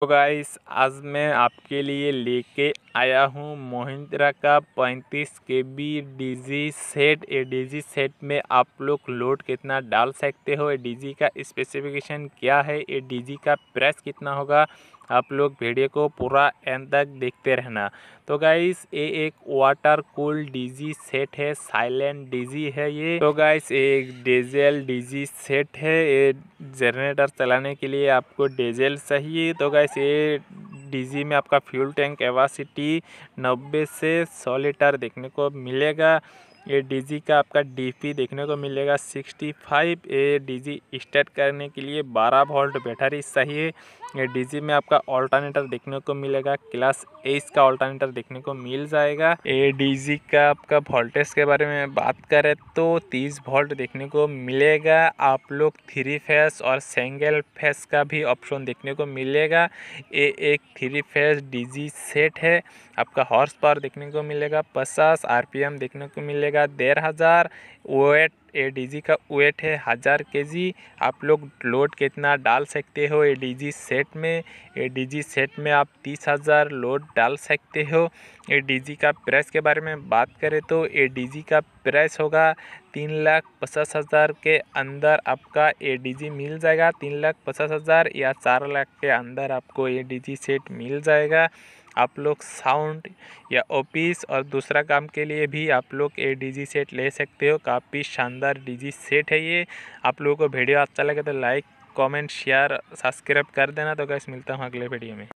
तो गाइस आज मैं आपके लिए लेके आया हूँ महिंद्रा का 35 K B D set A D set में आप लोग लोड कितना डाल सकते हो ए डी का स्पेसिफिकेशन क्या है ए डी का प्राइस कितना होगा आप लोग वीडियो को पूरा एंड तक देखते रहना तो गाइस ये एक वाटर कूल डीजी सेट है साइलेंट डीजी है ये तो गाइस ये एक डीजल डीजी सेट है ये जनरेटर चलाने के लिए आपको डीजल चाहिए तो गाइस ये डीजी में आपका फ्यूल टैंक कैपेसिटी 90 से 100 लीटर देखने को मिलेगा ए डीजी का आपका डीपी देखने को मिलेगा 65 ए जी स्टार्ट करने के लिए 12 वोल्ट बैटरी सही है ए डीजी में आपका ऑल्टरनेटर देखने को मिलेगा क्लास एस का ऑल्टरनेटर देखने को मिल जाएगा ए डीजी का आपका वोल्टेज के बारे में बात करें तो 30 वोल्ट देखने को मिलेगा आप लोग थ्री फेस और सिंगल फेस का भी ऑप्शन देखने को मिलेगा ये एक थ्री फेस डीजी सेट है आपका हॉर्स पावर देखने को मिलेगा पचास आर देखने को मिलेगा जाएगा डेढ़ हज़ार वेट ए डी का वेट है हज़ार के जी आप लोग लोड कितना डाल सकते हो ए डी सेट में ए डी सेट में आप तीस हज़ार लोड डाल सकते हो ए डी का प्राइस के बारे में बात करें तो ए डी का प्राइस होगा तीन लाख पचास हज़ार के अंदर आपका ए डी मिल जाएगा तीन लाख पचास हज़ार या चार लाख के अंदर आपको ए डी सेट मिल जाएगा आप लोग साउंड या ऑफिस और दूसरा काम के लिए भी आप लोग ए डीजी सेट ले सकते हो काफ़ी शानदार डी सेट है ये आप लोगों को वीडियो अच्छा लगे तो लाइक कमेंट शेयर सब्सक्राइब कर देना तो कैसे मिलता हूँ अगले वीडियो में